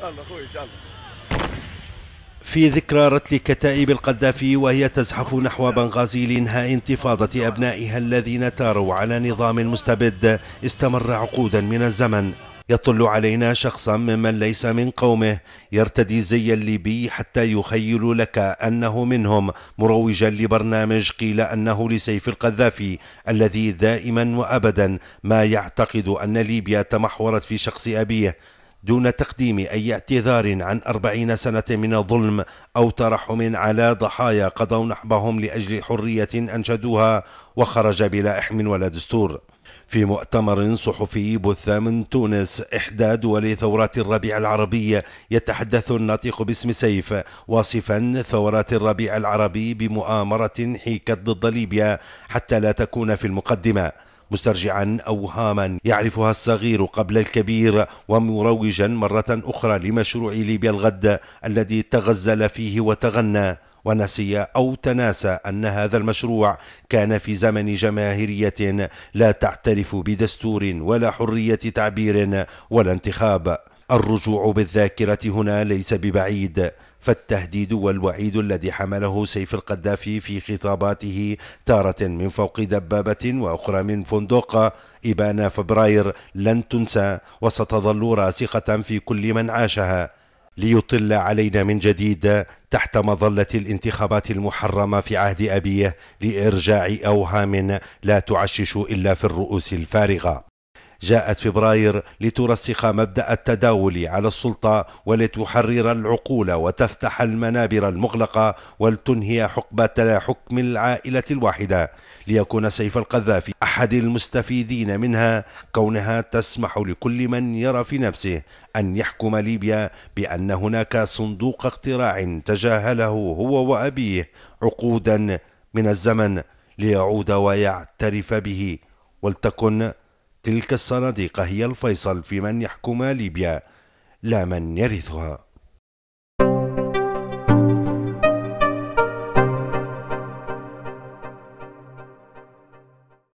شاء الله ان شاء الله في ذكرى رتل كتائب القذافي وهي تزحف نحو بنغازي لإنهاء انتفاضة أبنائها الذين تاروا على نظام مستبد استمر عقودا من الزمن يطل علينا شخصا ممن ليس من قومه يرتدي الزي الليبي حتى يخيل لك أنه منهم مروجا لبرنامج قيل أنه لسيف القذافي الذي دائما وأبدا ما يعتقد أن ليبيا تمحورت في شخص أبيه دون تقديم أي اعتذار عن أربعين سنة من الظلم أو ترحم على ضحايا قضوا نحبهم لأجل حرية أنشدوها وخرج بلا إحم ولا دستور في مؤتمر صحفي بث من تونس إحدى دول ثورات الربيع العربي يتحدث الناطق باسم سيف واصفا ثورات الربيع العربي بمؤامرة حيكت ضد ليبيا حتى لا تكون في المقدمة مسترجعا أوهاما يعرفها الصغير قبل الكبير ومروجا مرة أخرى لمشروع ليبيا الغد الذي تغزل فيه وتغنى ونسي أو تناسى أن هذا المشروع كان في زمن جماهيرية لا تعترف بدستور ولا حرية تعبير ولا انتخاب الرجوع بالذاكرة هنا ليس ببعيد فالتهديد والوعيد الذي حمله سيف القذافي في خطاباته تارة من فوق دبابة وأخرى من فندق إبان فبراير لن تنسى وستظل راسخة في كل من عاشها ليطل علينا من جديد تحت مظلة الانتخابات المحرمة في عهد أبيه لإرجاع أوهام لا تعشش إلا في الرؤوس الفارغة جاءت فبراير لترسخ مبدأ التداول على السلطة ولتحرر العقول وتفتح المنابر المغلقة ولتنهي حقبة حكم العائلة الواحدة ليكون سيف القذافي أحد المستفيدين منها كونها تسمح لكل من يرى في نفسه أن يحكم ليبيا بأن هناك صندوق اقتراع تجاهله هو وأبيه عقودا من الزمن ليعود ويعترف به ولتكن تلك الصناديق هي الفيصل في من يحكم ليبيا لا من يرثها